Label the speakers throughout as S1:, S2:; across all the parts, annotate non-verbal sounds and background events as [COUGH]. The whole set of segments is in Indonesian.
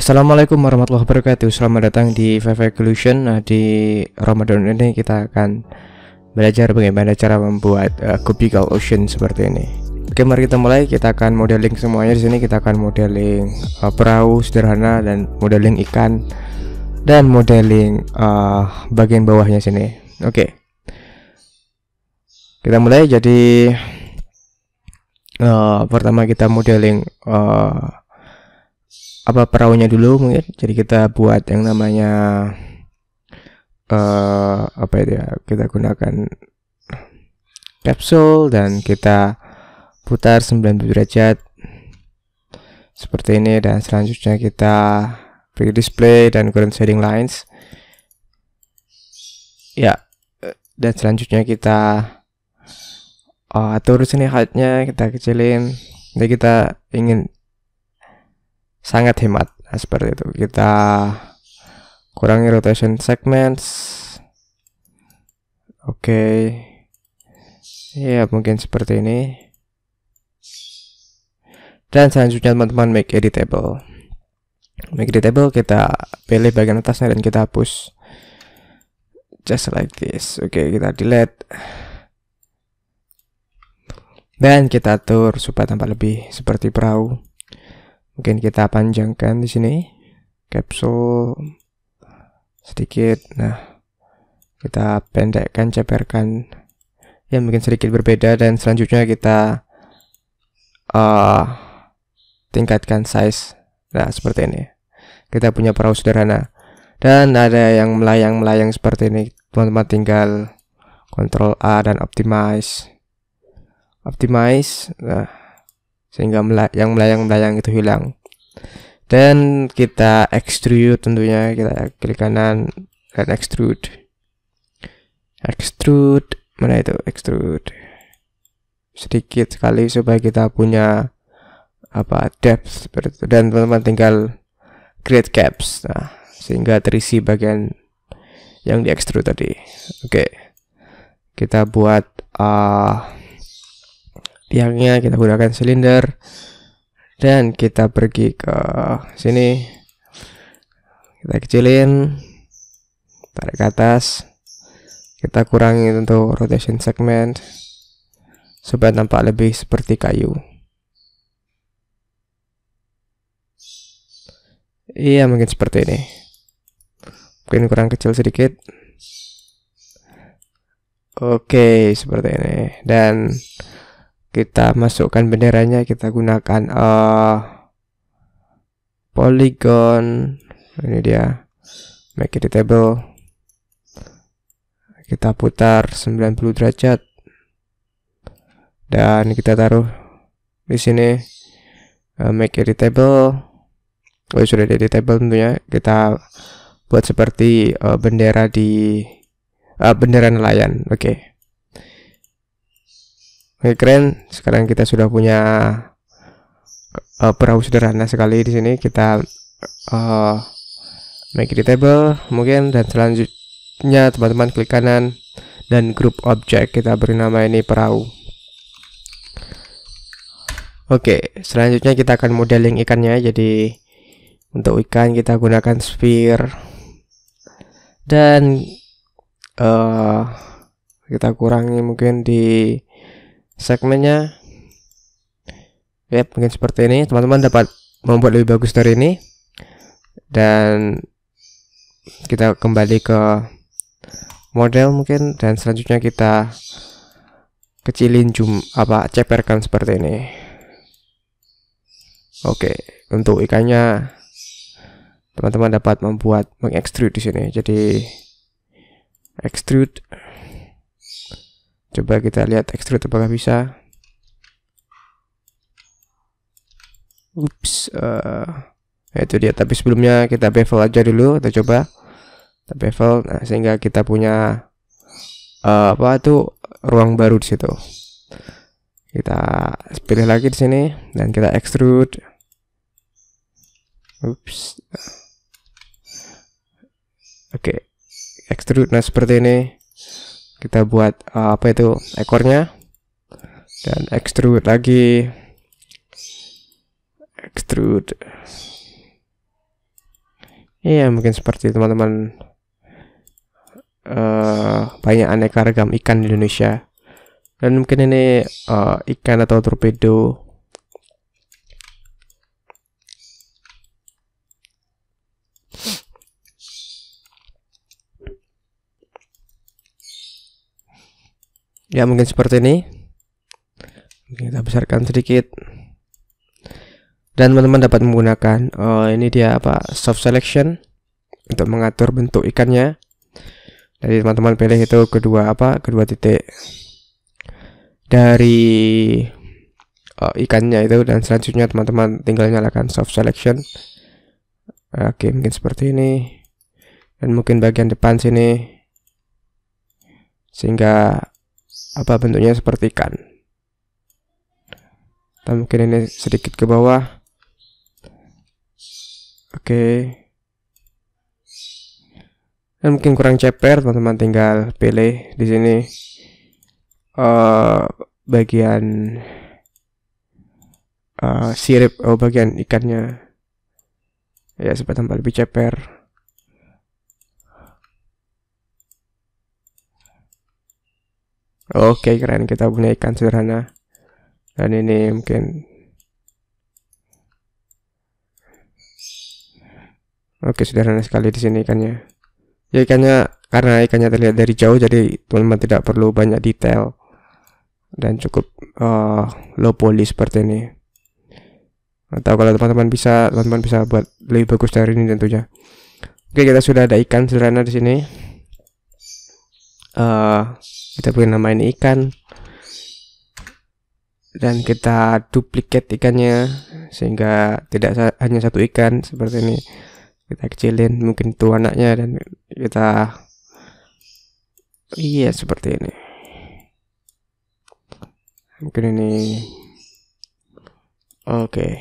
S1: Assalamualaikum warahmatullahi wabarakatuh Selamat datang di VV Evolution Nah di Ramadan ini kita akan belajar bagaimana cara membuat uh, eh, cubical ocean seperti ini Oke mari kita mulai kita akan modeling semuanya di sini kita akan modeling uh, perahu sederhana dan modeling ikan dan modeling uh, bagian bawahnya sini Oke kita mulai jadi uh, pertama kita modeling uh, apa perahunya dulu mungkin jadi kita buat yang namanya uh, apa ya kita gunakan kapsul dan kita putar 90 derajat seperti ini dan selanjutnya kita free display dan current shading lines ya dan selanjutnya kita uh, atur sini heightnya kita kecilin jadi kita ingin sangat hemat nah, seperti itu kita kurangi rotation segments oke okay. ya mungkin seperti ini dan selanjutnya teman-teman make editable make editable kita pilih bagian atasnya dan kita hapus just like this oke okay, kita delete dan kita atur supaya tampak lebih seperti perahu Mungkin kita panjangkan di sini kapsul sedikit. Nah, kita pendekkan, ceperkan yang mungkin sedikit berbeda dan selanjutnya kita uh, tingkatkan size. Nah, seperti ini. Kita punya perahu sederhana. Dan ada yang melayang-melayang seperti ini. Teman-teman tinggal Ctrl A dan optimize. Optimize. Nah, sehingga yang melayang-melayang itu hilang dan kita extrude tentunya kita klik kanan dan extrude extrude mana itu extrude sedikit sekali supaya kita punya apa depth seperti itu dan teman-teman tinggal create caps nah sehingga terisi bagian yang di extrude tadi oke okay. kita buat uh, tiangnya kita gunakan silinder dan kita pergi ke sini kita kecilin tarik ke atas kita kurangi untuk rotation segment supaya nampak lebih seperti kayu iya mungkin seperti ini mungkin kurang kecil sedikit oke seperti ini dan kita masukkan benderanya kita gunakan uh, polygon ini dia make it table kita putar 90 derajat dan kita taruh di sini uh, make editable oh sudah table tentunya kita buat seperti uh, bendera di uh, bendera nelayan oke okay. Oke keren, sekarang kita sudah punya uh, perahu sederhana sekali di sini. Kita uh, make di table mungkin dan selanjutnya teman-teman klik kanan dan grup objek kita beri nama ini perahu. Oke, selanjutnya kita akan modeling ikannya. Jadi untuk ikan kita gunakan sphere dan uh, kita kurangi mungkin di segmennya ya mungkin seperti ini teman-teman dapat membuat lebih bagus dari ini dan kita kembali ke model mungkin dan selanjutnya kita kecilin jum apa ceperkan seperti ini oke untuk ikannya teman-teman dapat membuat mengextrude di sini jadi extrude Coba kita lihat extrude apakah bisa. Ups, uh, itu dia. Tapi sebelumnya kita bevel aja dulu, kita coba. Kita bevel, nah, sehingga kita punya uh, apa tuh ruang baru di situ. Kita pilih lagi di sini dan kita extrude. Ups. Oke, okay. extrude. Nah seperti ini kita buat uh, apa itu ekornya dan extrude lagi extrude iya yeah, mungkin seperti teman-teman uh, banyak aneka ragam ikan di Indonesia dan mungkin ini uh, ikan atau torpedo ya mungkin seperti ini kita besarkan sedikit dan teman-teman dapat menggunakan uh, ini dia apa soft selection untuk mengatur bentuk ikannya jadi teman-teman pilih itu kedua apa kedua titik dari uh, ikannya itu dan selanjutnya teman-teman tinggal nyalakan soft selection oke mungkin seperti ini dan mungkin bagian depan sini sehingga apa bentuknya seperti ikan kita mungkin ini sedikit ke bawah oke okay. dan mungkin kurang ceper teman-teman tinggal pilih di sini uh, bagian uh, sirip oh bagian ikannya ya supaya tambah lebih ceper Oke, keren kita punya ikan sederhana. Dan ini mungkin Oke, sederhana sekali di sini ikannya. Ya ikannya karena ikannya terlihat dari jauh jadi teman-teman tidak perlu banyak detail dan cukup uh, low poly seperti ini. Atau kalau teman-teman bisa, teman-teman bisa buat lebih bagus dari ini tentunya. Oke, kita sudah ada ikan sederhana di sini. Uh, kita beri nama ini ikan dan kita duplikat ikannya sehingga tidak hanya satu ikan seperti ini kita kecilin mungkin itu anaknya dan kita iya seperti ini mungkin ini oke okay.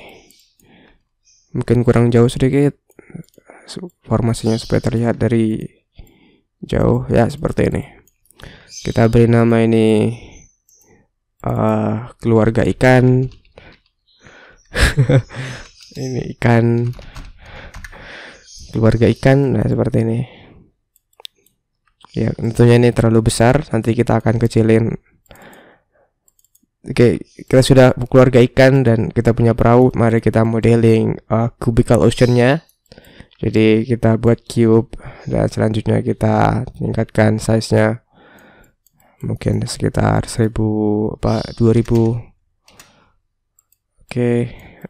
S1: mungkin kurang jauh sedikit formasinya supaya terlihat dari jauh ya seperti ini kita beri nama ini uh, keluarga ikan [LAUGHS] ini ikan keluarga ikan nah seperti ini ya tentunya ini terlalu besar nanti kita akan kecilin oke kita sudah keluarga ikan dan kita punya perahu mari kita modeling uh, eh, cubical oceannya jadi kita buat cube dan selanjutnya kita tingkatkan size nya mungkin sekitar 1000 apa 2000 oke okay.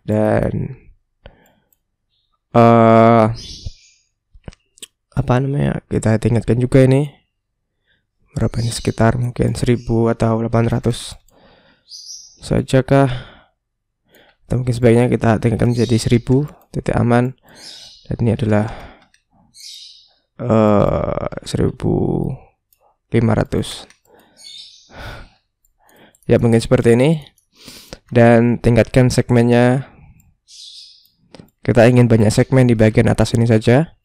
S1: dan uh, apa namanya kita tingkatkan juga ini berapa ini sekitar mungkin 1000 atau 800 saja kah atau mungkin sebaiknya kita tingkatkan menjadi 1000 titik aman dan ini adalah eh uh, 1500 ya mungkin seperti ini dan tingkatkan segmennya kita ingin banyak segmen di bagian atas ini saja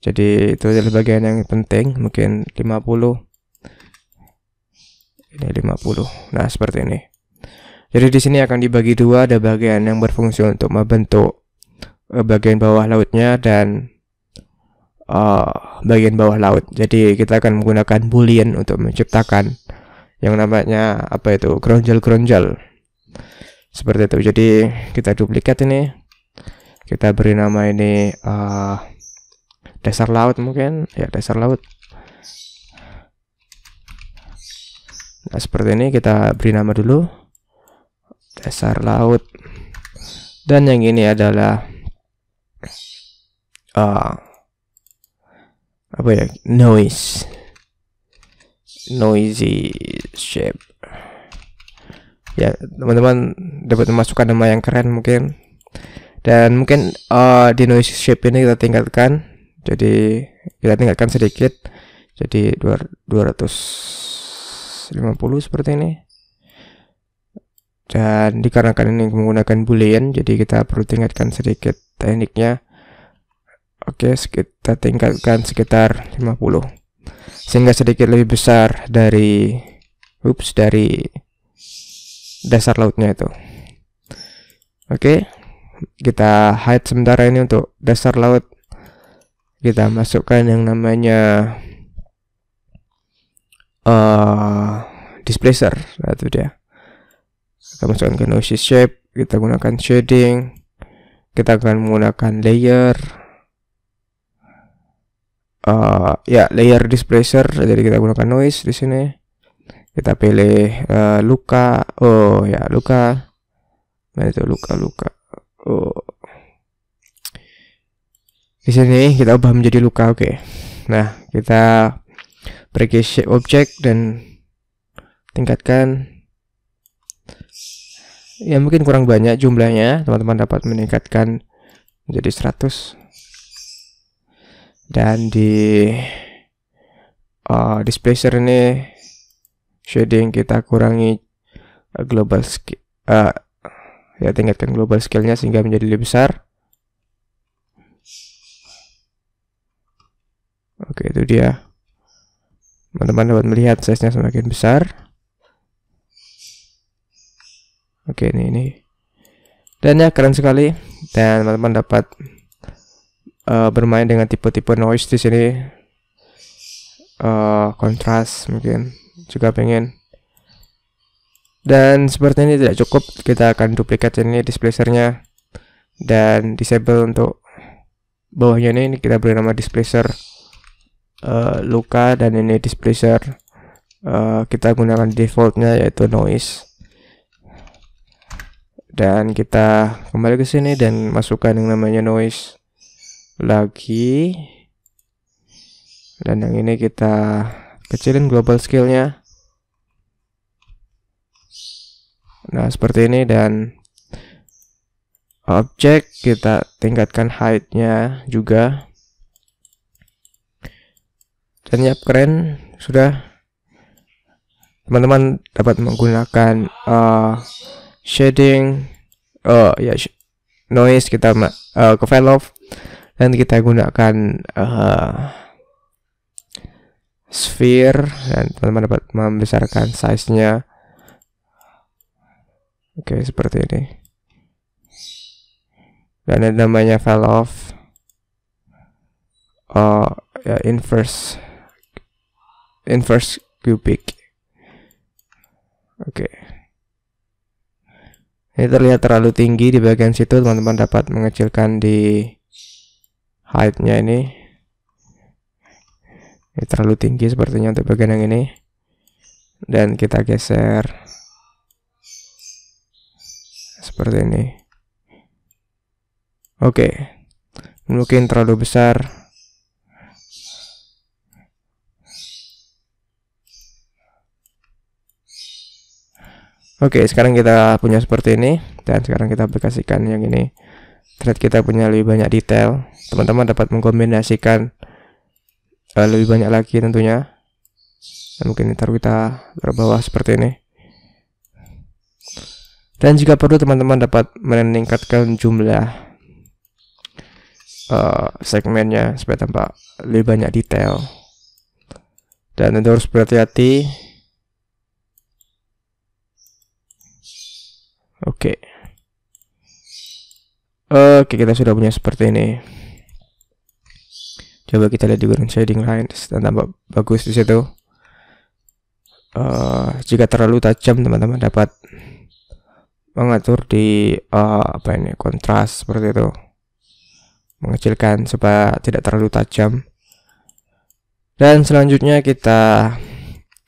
S1: jadi itu adalah bagian yang penting mungkin 50 ini 50 nah seperti ini jadi di sini akan dibagi dua ada bagian yang berfungsi untuk membentuk eh, bagian bawah lautnya dan uh, bagian bawah laut jadi kita akan menggunakan boolean untuk menciptakan yang namanya apa itu gronjal-gronjal seperti itu jadi kita duplikat ini kita beri nama ini uh, dasar laut mungkin ya dasar laut nah seperti ini kita beri nama dulu dasar laut dan yang ini adalah uh, apa ya noise noisy shape ya teman-teman dapat memasukkan nama yang keren mungkin dan mungkin uh, di noisy shape ini kita tingkatkan jadi kita tingkatkan sedikit jadi 250 seperti ini dan dikarenakan ini menggunakan boolean jadi kita perlu tingkatkan sedikit tekniknya oke kita tingkatkan sekitar 50 sehingga sedikit lebih besar dari ups dari dasar lautnya itu. Oke, kita hide sementara ini untuk dasar laut. Kita masukkan yang namanya uh, displacer, nah, itu dia. Kita masukkan ke shape, kita gunakan shading, kita akan menggunakan layer, uh, ya layer displacer jadi kita gunakan noise di sini kita pilih uh, luka oh ya luka nah itu luka luka oh di sini kita ubah menjadi luka oke okay. nah kita pergi shape object dan tingkatkan ya mungkin kurang banyak jumlahnya teman-teman dapat meningkatkan menjadi 100 dan di uh, displacer ini shading kita kurangi ah, global scale uh, ya tingkatkan global scale-nya sehingga menjadi lebih besar oke itu dia teman-teman dapat melihat size-nya semakin besar oke ini ini dan ya keren sekali dan teman-teman dapat uh, bermain dengan tipe-tipe noise di sini uh, kontras mungkin juga pengen dan seperti ini tidak cukup kita akan duplikat ini displacernya dan disable untuk bawahnya ini, ini kita beri nama displacer uh, luka dan ini displacer uh, kita gunakan defaultnya yaitu noise dan kita kembali ke sini dan masukkan yang namanya noise lagi dan yang ini kita kecilin global scale-nya nah seperti ini dan objek kita tingkatkan height-nya juga dan yap keren sudah teman-teman dapat menggunakan uh, shading uh, ya sh noise kita uh, ke file off dan kita gunakan uh, sphere dan teman-teman dapat membesarkan size-nya oke okay, seperti ini dan ada namanya fell off uh, ya, inverse inverse cubic oke okay. ini terlihat terlalu tinggi di bagian situ teman-teman dapat mengecilkan di height-nya ini. ini terlalu tinggi sepertinya untuk bagian yang ini dan kita geser seperti ini oke mungkin terlalu besar oke sekarang kita punya seperti ini dan sekarang kita aplikasikan yang ini thread kita punya lebih banyak detail teman-teman dapat mengkombinasikan uh, lebih banyak lagi tentunya dan mungkin ntar kita berbawah seperti ini dan jika perlu teman-teman dapat meningkatkan jumlah uh, segmennya supaya tampak lebih banyak detail dan tentu harus berhati-hati oke okay. oke okay, kita sudah punya seperti ini coba kita lihat di ground shading lines dan tambah bagus di situ uh, jika terlalu tajam teman-teman dapat mengatur di uh, apa ini kontras seperti itu mengecilkan supaya tidak terlalu tajam dan selanjutnya kita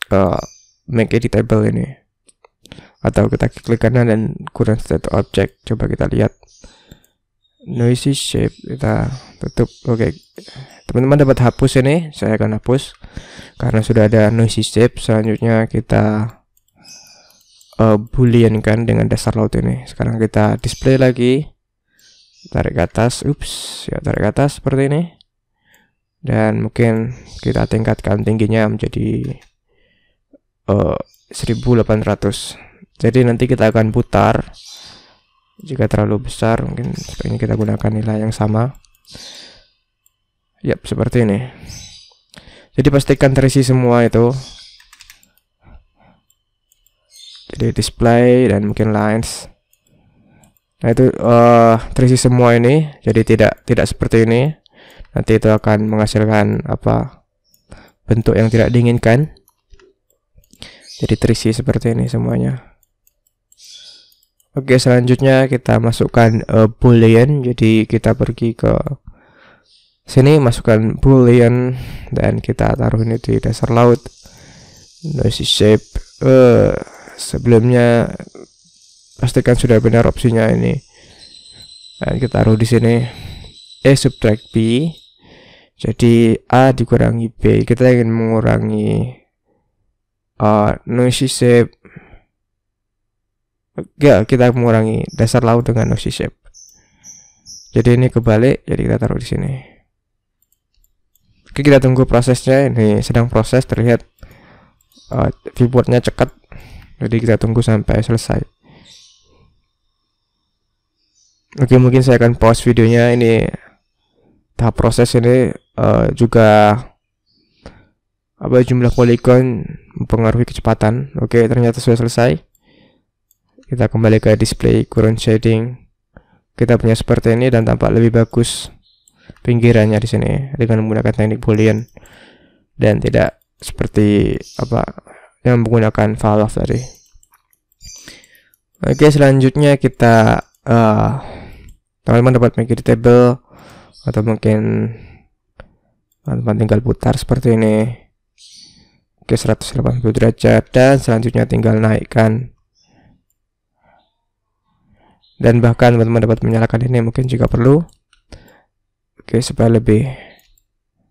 S1: uh, make editable ini atau kita klik kanan dan kurang state object coba kita lihat noisy shape kita tutup oke okay. teman-teman dapat hapus ini saya akan hapus karena sudah ada noisy shape selanjutnya kita uh, eh, boolean kan dengan dasar laut ini sekarang kita display lagi tarik ke atas ups ya tarik ke atas seperti ini dan mungkin kita tingkatkan tingginya menjadi uh, eh, 1800 jadi nanti kita akan putar jika terlalu besar mungkin ini kita gunakan nilai yang sama yap seperti ini jadi pastikan terisi semua itu jadi display dan mungkin lines nah itu uh, terisi semua ini jadi tidak tidak seperti ini nanti itu akan menghasilkan apa bentuk yang tidak diinginkan jadi terisi seperti ini semuanya Oke, selanjutnya kita masukkan uh, boolean. Jadi kita pergi ke sini masukkan boolean dan kita taruh ini di dasar laut. Noisy shape. Uh, sebelumnya pastikan sudah benar opsinya ini. Dan kita taruh di sini e subtract b. Jadi a dikurangi b. Kita ingin mengurangi uh, noisy shape Gak ya, kita mengurangi dasar laut dengan ocean shape jadi ini kebalik jadi kita taruh di sini oke kita tunggu prosesnya ini sedang proses terlihat uh, viewportnya cekat jadi kita tunggu sampai selesai oke mungkin saya akan pause videonya ini tahap proses ini uh, juga apa jumlah poligon mempengaruhi kecepatan oke ternyata sudah selesai kita kembali ke display current shading kita punya seperti ini dan tampak lebih bagus pinggirannya di sini dengan menggunakan teknik boolean dan tidak seperti apa yang menggunakan valve tadi oke selanjutnya kita eh, teman-teman uh, dapat make table atau mungkin teman-teman tinggal putar seperti ini ke 180 derajat dan selanjutnya tinggal naikkan dan bahkan teman-teman dapat menyalakan ini mungkin juga perlu oke supaya lebih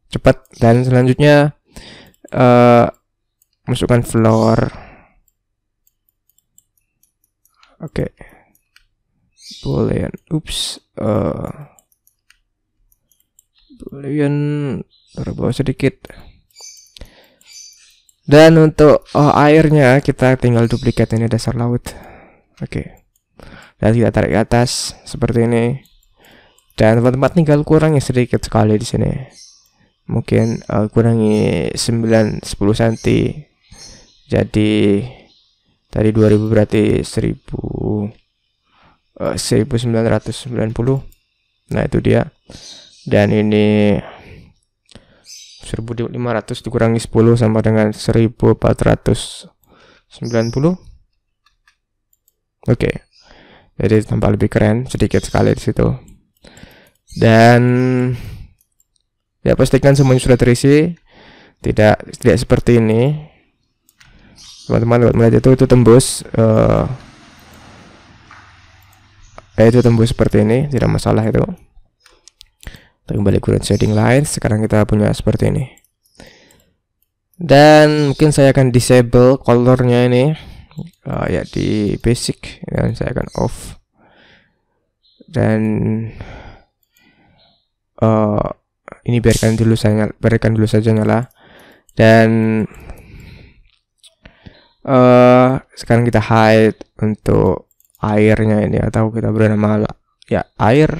S1: cepat dan selanjutnya uh, masukkan floor oke boolean oops uh, boolean terbawa sedikit dan untuk oh, airnya kita tinggal duplikat ini dasar laut oke okay dan kita tarik ke atas seperti ini dan tempat tinggal kurangnya sedikit sekali di sini mungkin uh, kurangi 9 10 cm jadi tadi 2000 berarti 1000 uh, 1990 nah itu dia dan ini 1500 dikurangi 10 sama dengan 1490 oke okay jadi tampak lebih keren sedikit sekali di situ dan ya pastikan semuanya sudah terisi tidak tidak seperti ini teman-teman lihat melihat itu itu tembus uh, eh, itu tembus seperti ini tidak masalah itu kita kembali ke shading lain sekarang kita punya seperti ini dan mungkin saya akan disable colornya ini uh, ya di basic dan ya, saya akan off dan uh, ini biarkan dulu saya biarkan dulu saja nyala dan uh, sekarang kita hide untuk airnya ini atau ya, kita beri nama ya air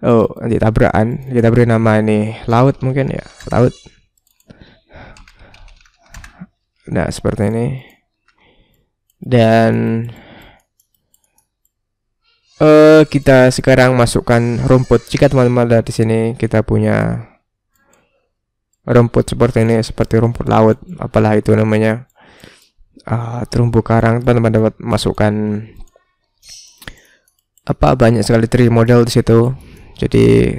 S1: oh nanti tabrakan kita beri nama ini laut mungkin ya laut nah seperti ini dan uh, kita sekarang masukkan rumput jika teman-teman lihat di sini kita punya rumput seperti ini seperti rumput laut apalah itu namanya uh, terumbu karang teman-teman dapat masukkan apa banyak sekali tri model di situ jadi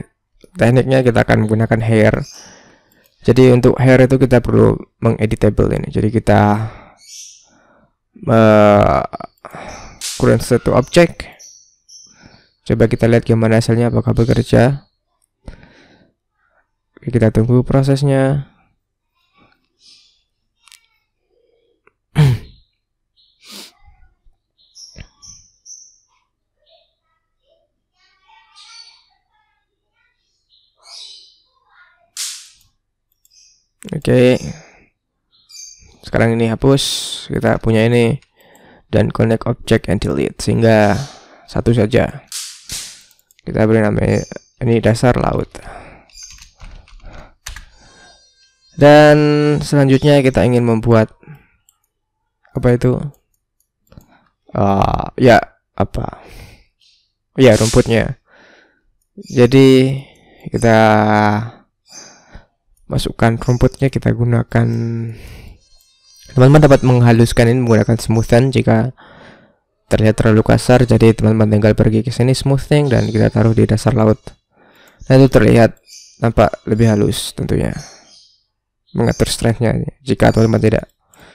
S1: tekniknya kita akan menggunakan hair jadi untuk hair itu kita perlu mengeditable ini jadi kita Eh, kurang current state object coba kita lihat gimana hasilnya apakah bekerja kita tunggu prosesnya Oke. Okay sekarang ini hapus kita punya ini dan connect object and delete sehingga satu saja kita beri nama ini dasar laut dan selanjutnya kita ingin membuat apa itu uh, ya apa ya rumputnya jadi kita masukkan rumputnya kita gunakan Teman-teman dapat menghaluskan ini menggunakan smoothen jika terlihat terlalu kasar, jadi teman-teman tinggal pergi ke sini smoothing dan kita taruh di dasar laut. Nah itu terlihat nampak lebih halus tentunya. Mengatur strengthnya jika teman-teman tidak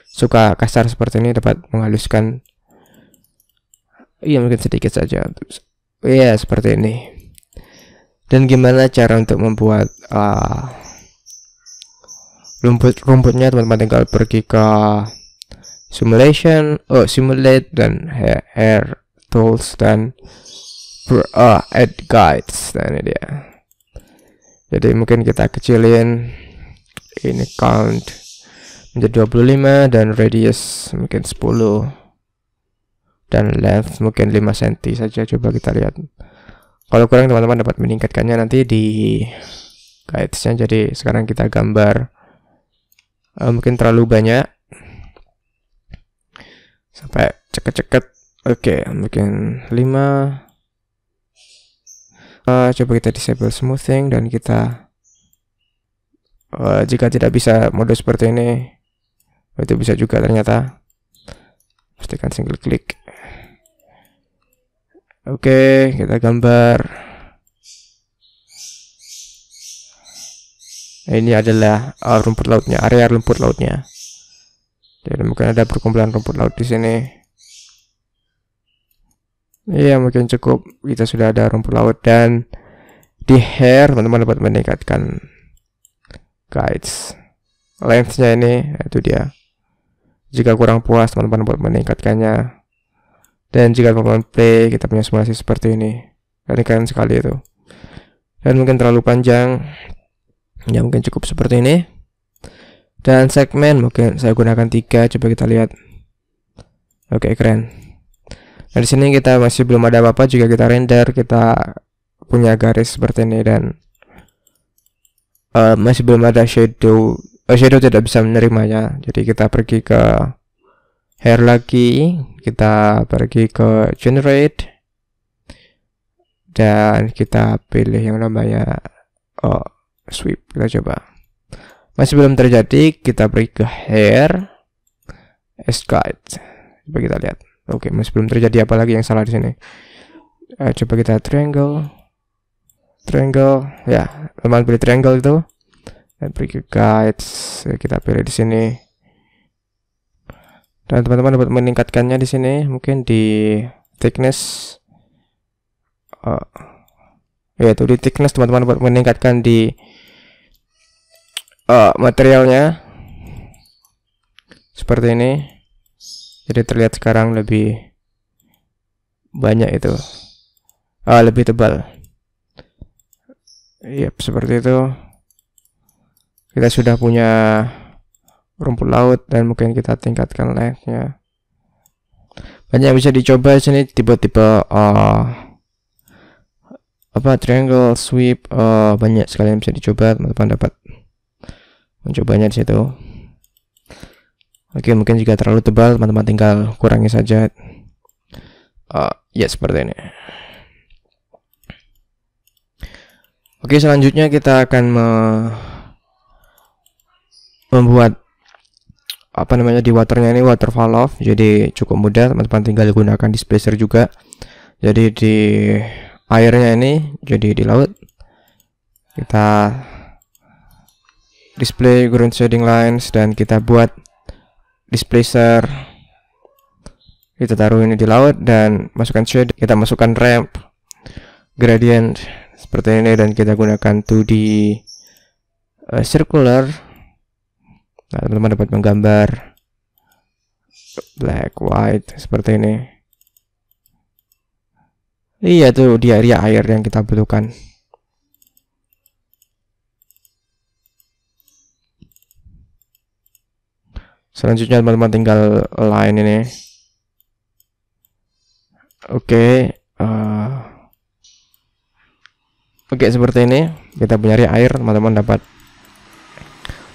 S1: suka kasar seperti ini dapat menghaluskan iya mungkin sedikit saja iya seperti ini dan gimana cara untuk membuat uh, rumput rumputnya teman-teman tinggal pergi ke simulation oh simulate dan hair tools dan uh, ah, add guides nah ini dia jadi mungkin kita kecilin ini count menjadi 25 dan radius mungkin 10 dan length mungkin 5 cm saja coba kita lihat kalau kurang teman-teman dapat meningkatkannya nanti di guidesnya jadi sekarang kita gambar uh, mungkin terlalu banyak sampai ceket-ceket oke okay, mungkin 5 uh, eh, coba kita disable smoothing dan kita uh, jika tidak bisa mode seperti ini itu bisa juga ternyata pastikan single klik oke okay, kita gambar ini adalah uh, rumput lautnya, area rumput lautnya. Jadi mungkin ada perkumpulan rumput laut di sini. Iya, mungkin cukup kita sudah ada rumput laut dan di hair teman-teman dapat meningkatkan guides lensnya ini itu dia jika kurang puas teman-teman dapat meningkatkannya dan jika teman-teman play kita punya simulasi seperti ini keren sekali itu dan mungkin terlalu panjang ya mungkin cukup seperti ini dan segmen mungkin saya gunakan tiga coba kita lihat oke keren nah di sini kita masih belum ada apa-apa juga kita render kita punya garis seperti ini dan uh, masih belum ada shadow uh, shadow tidak bisa menerimanya jadi kita pergi ke hair lagi kita pergi ke generate dan kita pilih yang namanya oh, sweep kita coba masih belum terjadi kita pergi ke hair escalate coba kita lihat oke masih belum terjadi apa lagi yang salah di sini uh, coba kita triangle triangle ya teman pilih triangle itu dan pergi ke guides kita pilih di sini dan teman-teman dapat meningkatkannya di sini mungkin di thickness uh, yaitu di thickness teman-teman dapat meningkatkan di uh, materialnya seperti ini jadi terlihat sekarang lebih banyak itu uh, lebih tebal yep seperti itu kita sudah punya rumput laut dan mungkin kita tingkatkan lightnya banyak bisa dicoba sini tiba-tiba uh, eh, apa triangle sweep uh, banyak sekali yang bisa dicoba teman-teman dapat mencobanya di situ. Oke, mungkin jika terlalu tebal, teman-teman tinggal kurangi saja. Uh, ya, seperti ini. Oke, selanjutnya kita akan me membuat apa namanya di waternya ini waterfall off jadi cukup mudah teman-teman tinggal gunakan displacer juga jadi di airnya ini jadi di laut kita display ground shading lines dan kita buat displacer kita taruh ini di laut dan masukkan shade kita masukkan ramp gradient seperti ini dan kita gunakan 2D uh, eh, circular nah teman-teman dapat menggambar black white seperti ini iya tuh di area air yang kita butuhkan Selanjutnya teman-teman tinggal line ini. Oke. Okay, uh, eh, Oke okay, seperti ini kita punya air teman-teman dapat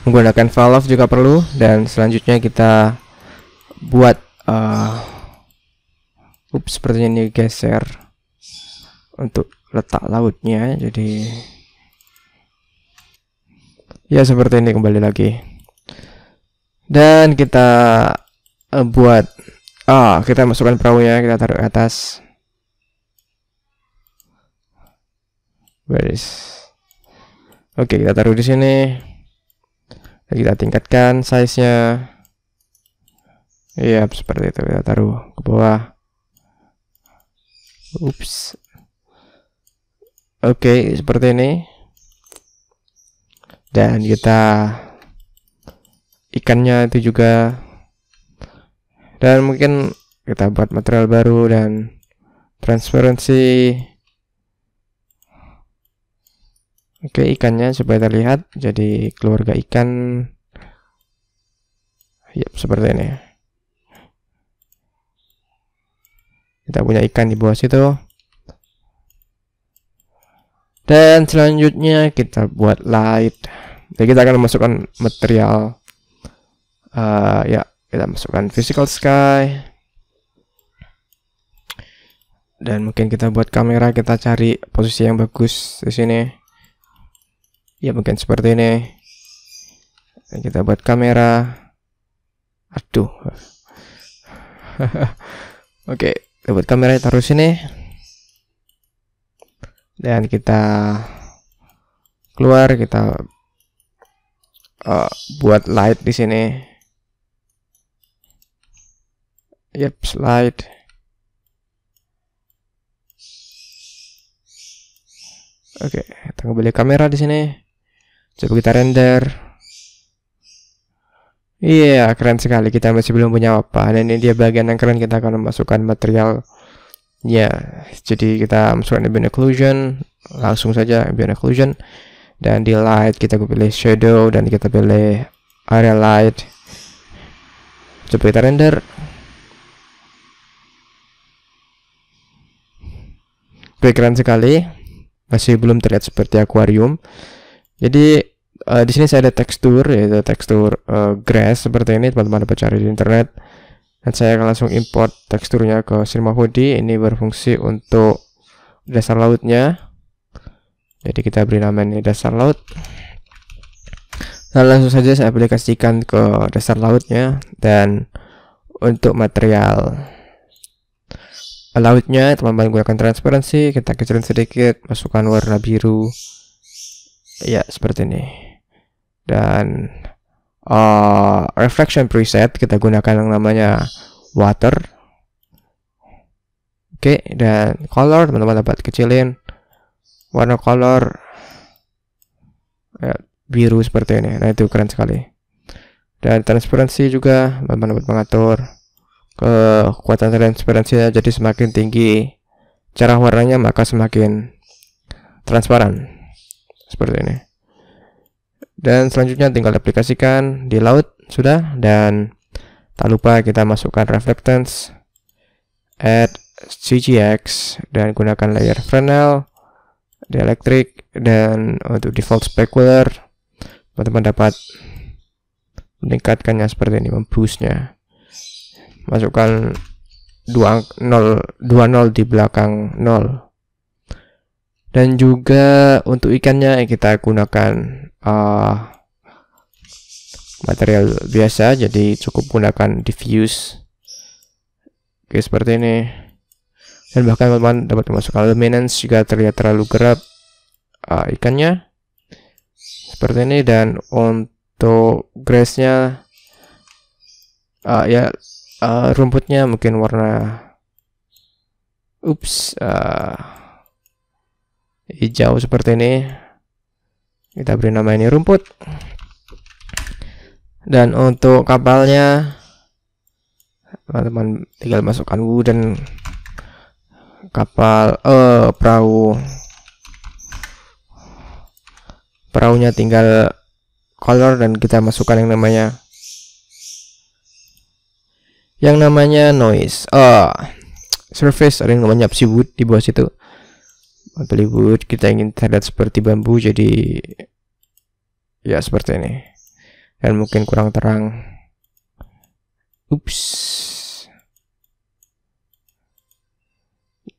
S1: menggunakan valve juga perlu dan selanjutnya kita buat uh, ups sepertinya ini geser untuk letak lautnya jadi ya seperti ini kembali lagi dan kita uh, buat ah kita masukkan perahunya kita taruh ke atas where oke okay, kita taruh di sini kita tingkatkan size nya iya yep, seperti itu kita taruh ke bawah ups oke okay, seperti ini dan kita ikannya itu juga dan mungkin kita buat material baru dan transparansi oke ikannya supaya terlihat jadi keluarga ikan yep seperti ini kita punya ikan di bawah situ dan selanjutnya kita buat light jadi kita akan masukkan material uh, ya kita masukkan physical sky dan mungkin kita buat kamera kita cari posisi yang bagus di sini ya mungkin seperti ini dan kita buat kamera aduh [LAUGHS] oke okay, buat kamera taruh sini dan kita keluar kita uh, buat light di sini Yep, slide. Oke, kita kembali kamera di sini. Coba kita render. Iya, yeah, keren sekali. Kita masih belum punya apa. Dan ini dia bagian yang keren. Kita akan memasukkan material. Ya, yeah, jadi kita masukkan ambient occlusion. Langsung saja ambient occlusion. Dan di light kita pilih shadow dan kita pilih area light. Coba kita render. background sekali masih belum terlihat seperti akuarium jadi uh, di sini saya ada tekstur yaitu tekstur uh, grass seperti ini teman-teman dapat cari di internet dan saya akan langsung import teksturnya ke Cinema Hoodie ini berfungsi untuk dasar lautnya jadi kita beri nama ini dasar laut Nah, langsung saja saya aplikasikan ke dasar lautnya dan untuk material lautnya teman-teman gunakan transparansi kita kecilin sedikit masukkan warna biru ya seperti ini dan uh, reflection preset kita gunakan yang namanya water oke okay, dan color teman-teman dapat kecilin warna color ya, biru seperti ini nah itu keren sekali dan transparansi juga teman-teman dapat mengatur kekuatan transparansinya jadi semakin tinggi cara warnanya maka semakin transparan seperti ini dan selanjutnya tinggal aplikasikan di laut sudah dan tak lupa kita masukkan reflectance add CGX dan gunakan layer Fresnel di electric dan untuk default specular teman-teman dapat meningkatkannya seperti ini memboostnya masukkan 2 0 2 0 di belakang 0 dan juga untuk ikannya eh, kita gunakan uh, material biasa jadi cukup gunakan diffuse oke seperti ini dan bahkan teman-teman dapat memasukkan luminance jika terlihat terlalu gerak uh, ah, ikannya seperti ini dan untuk grace nya uh, ah, ya uh, rumputnya mungkin warna ups uh, hijau seperti ini kita beri nama ini rumput dan untuk kapalnya teman-teman tinggal masukkan wooden kapal uh, perahu perahunya tinggal color dan kita masukkan yang namanya yang namanya noise. Ah, surface ada yang namanya wood di bawah situ. wood kita ingin terlihat seperti bambu jadi ya seperti ini. Dan mungkin kurang terang. Ups.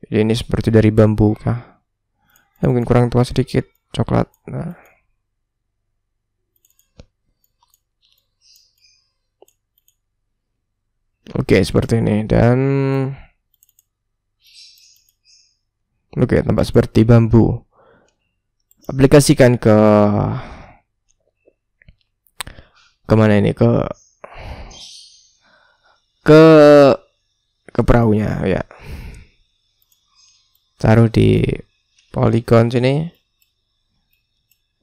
S1: Jadi ini seperti dari bambu kah? Ya, mungkin kurang tua sedikit coklat. Nah. Oke, okay, seperti ini dan Oke, okay, tempat seperti bambu. Aplikasikan ke kemana ini ke ke ke perahunya ya taruh di Polygon sini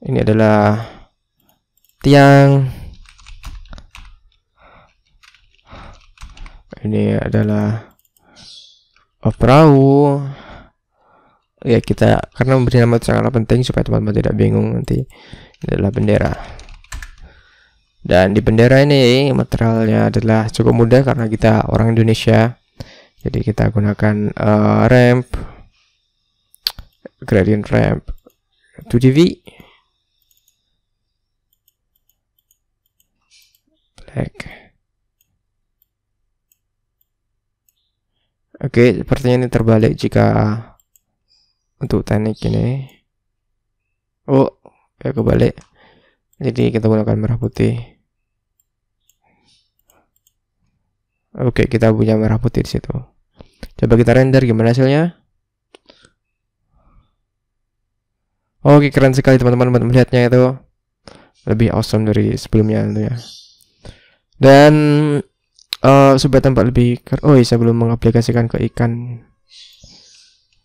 S1: ini adalah tiang ini adalah oh, perahu ya kita karena memberi nama itu sangatlah penting supaya teman-teman tidak bingung nanti ini adalah bendera dan di bendera ini materialnya adalah cukup mudah karena kita orang Indonesia jadi kita gunakan uh, ramp gradient ramp 2DV black Oke, okay, sepertinya ini terbalik jika untuk teknik ini. Oh, ya kebalik. Jadi kita gunakan merah putih. Oke, okay, kita punya merah putih di situ. Coba kita render gimana hasilnya? Oke, okay, keren sekali teman-teman buat melihatnya itu. Lebih awesome dari sebelumnya tentunya. Dan uh, supaya tempat lebih ker oh iya, saya belum mengaplikasikan ke ikan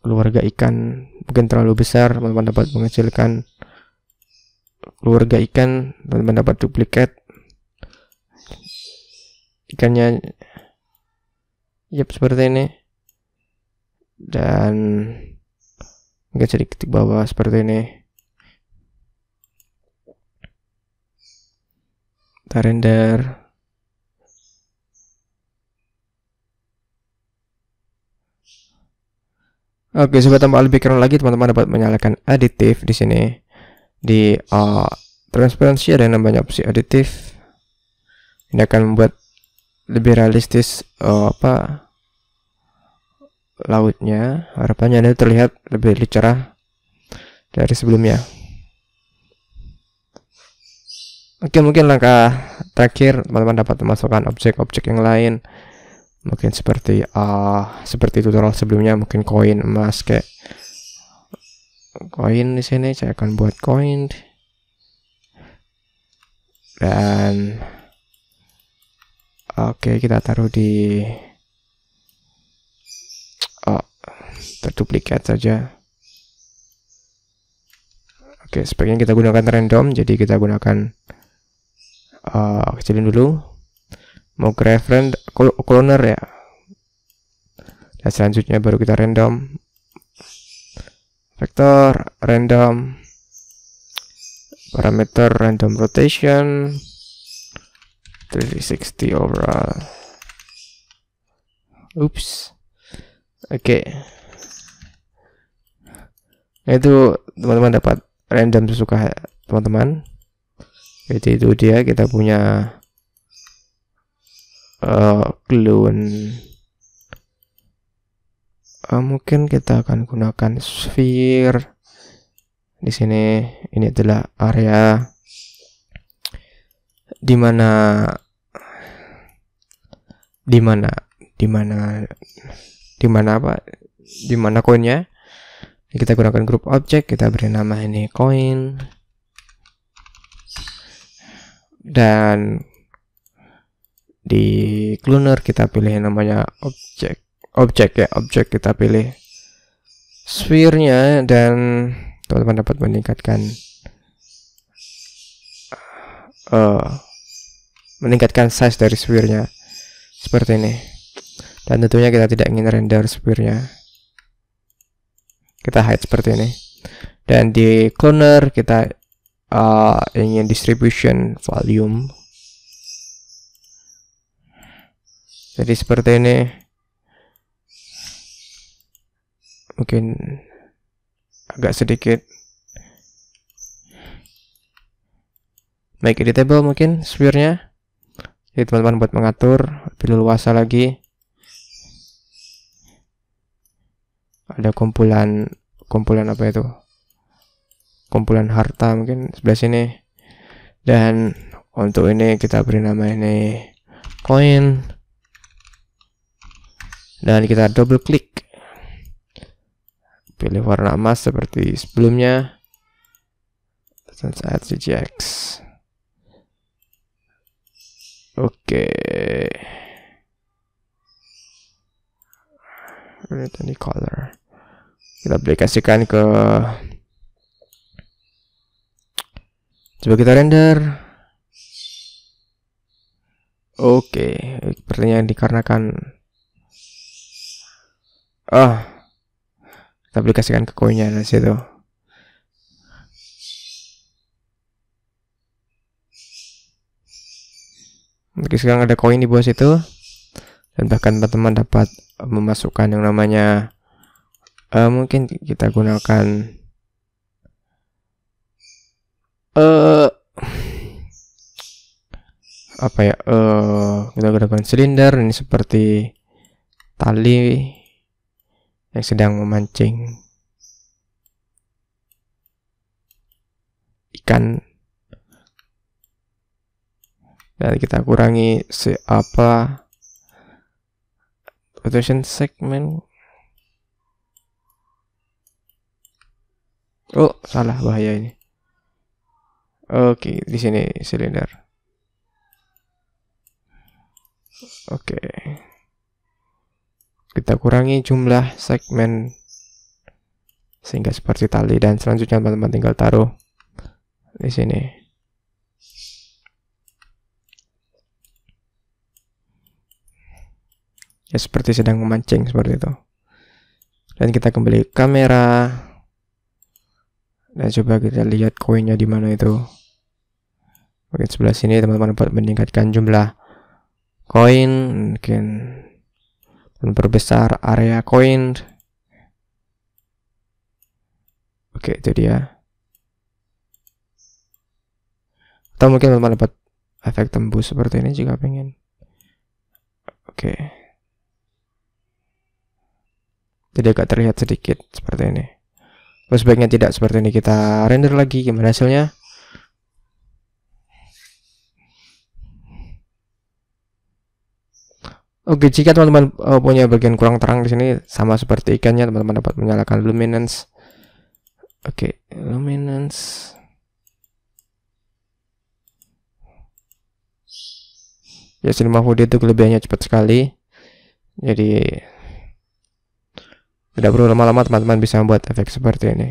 S1: keluarga ikan mungkin terlalu besar teman-teman dapat mengecilkan keluarga ikan teman-teman dapat duplikat ikannya yep seperti ini dan mungkin jadi ketik bawah seperti ini kita render Oke, sobat tambah lebih keren lagi teman-teman dapat menyalakan aditif di sini. Di uh, transparansi ada yang namanya opsi aditif. Ini akan membuat lebih realistis uh, apa lautnya. Harapannya ini terlihat lebih cerah dari sebelumnya. Oke, mungkin langkah terakhir teman-teman dapat memasukkan objek-objek yang lain mungkin seperti uh, seperti tutorial sebelumnya mungkin koin emas kayak koin di sini saya akan buat koin dan oke okay, kita taruh di oh, terduplikat saja oke okay, sebaiknya kita gunakan random jadi kita gunakan uh, kecilin dulu mau ke reference cloner ya dan nah, selanjutnya baru kita random vektor random parameter random rotation 360 overall oops oke okay. Nah, itu teman-teman dapat random sesuka teman-teman jadi itu dia kita punya clone uh, eh, mungkin kita akan gunakan sphere di sini ini adalah area dimana dimana dimana dimana apa dimana koinnya kita gunakan grup objek kita beri nama ini coin dan di cloner kita pilih namanya objek objek ya objek kita pilih sphere-nya dan teman-teman dapat meningkatkan uh, meningkatkan size dari sphere-nya seperti ini dan tentunya kita tidak ingin render sphere-nya kita hide seperti ini dan di cloner kita uh, ingin distribution volume jadi seperti ini mungkin agak sedikit make editable mungkin sphere-nya jadi teman-teman buat mengatur lebih luasa lagi ada kumpulan kumpulan apa itu kumpulan harta mungkin sebelah sini dan untuk ini kita beri nama ini coin dan kita double klik pilih warna emas seperti sebelumnya pesan saat CGX oke okay. tadi color kita aplikasikan ke coba kita render Oke, okay. pertanyaan dikarenakan Oh, kita aplikasikan ke koinnya di situ. Oke, sekarang ada koin di bawah situ. Dan bahkan teman-teman dapat memasukkan yang namanya uh, mungkin kita gunakan uh, apa ya eh uh, kita gunakan silinder ini seperti tali yang sedang memancing ikan dan kita kurangi si apa rotation segment oh salah bahaya ini oke di sini silinder oke okay kita kurangi jumlah segmen sehingga seperti tali dan selanjutnya teman-teman tinggal taruh di sini ya seperti sedang memancing seperti itu dan kita kembali ke kamera dan coba kita lihat koinnya di mana itu mungkin sebelah sini teman-teman dapat meningkatkan jumlah koin mungkin dan perbesar area koin. Oke, itu dia. Atau mungkin teman-teman dapat efek tembus seperti ini jika pengen. Oke. Jadi agak terlihat sedikit seperti ini. Terus sebaiknya tidak seperti ini kita render lagi gimana hasilnya? Oke, jika teman-teman uh, punya bagian kurang terang di sini sama seperti ikannya, teman-teman dapat menyalakan luminance. Oke, luminance. Ya, Cinema hood itu kelebihannya cepat sekali. Jadi tidak perlu lama-lama teman-teman bisa membuat efek seperti ini.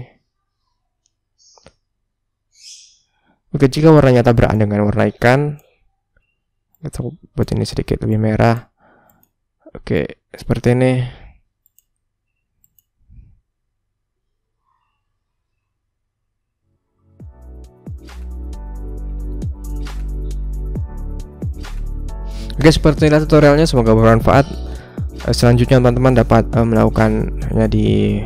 S1: Oke, jika warnanya tabrakan dengan warna ikan, kita buat ini sedikit lebih merah. Oke, seperti ini. Oke, seperti inilah tutorialnya. Semoga bermanfaat. Eh, selanjutnya teman-teman dapat uh, melakukan hanya di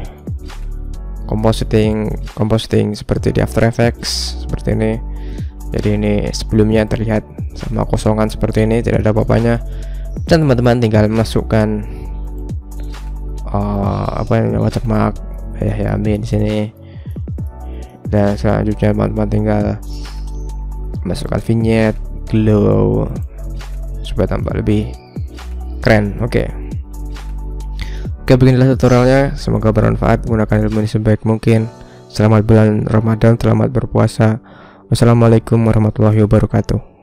S1: compositing compositing seperti di After Effects seperti ini. Jadi ini sebelumnya terlihat sama kosongan seperti ini, tidak ada apa-apanya dan teman-teman tinggal masukkan uh, apa yang watermark ya ya ambil di sini dan selanjutnya teman-teman tinggal masukkan vignette glow supaya tambah lebih keren oke okay. oke beginilah tutorialnya semoga bermanfaat gunakan ilmu ini sebaik mungkin selamat bulan Ramadan selamat berpuasa wassalamualaikum warahmatullahi wabarakatuh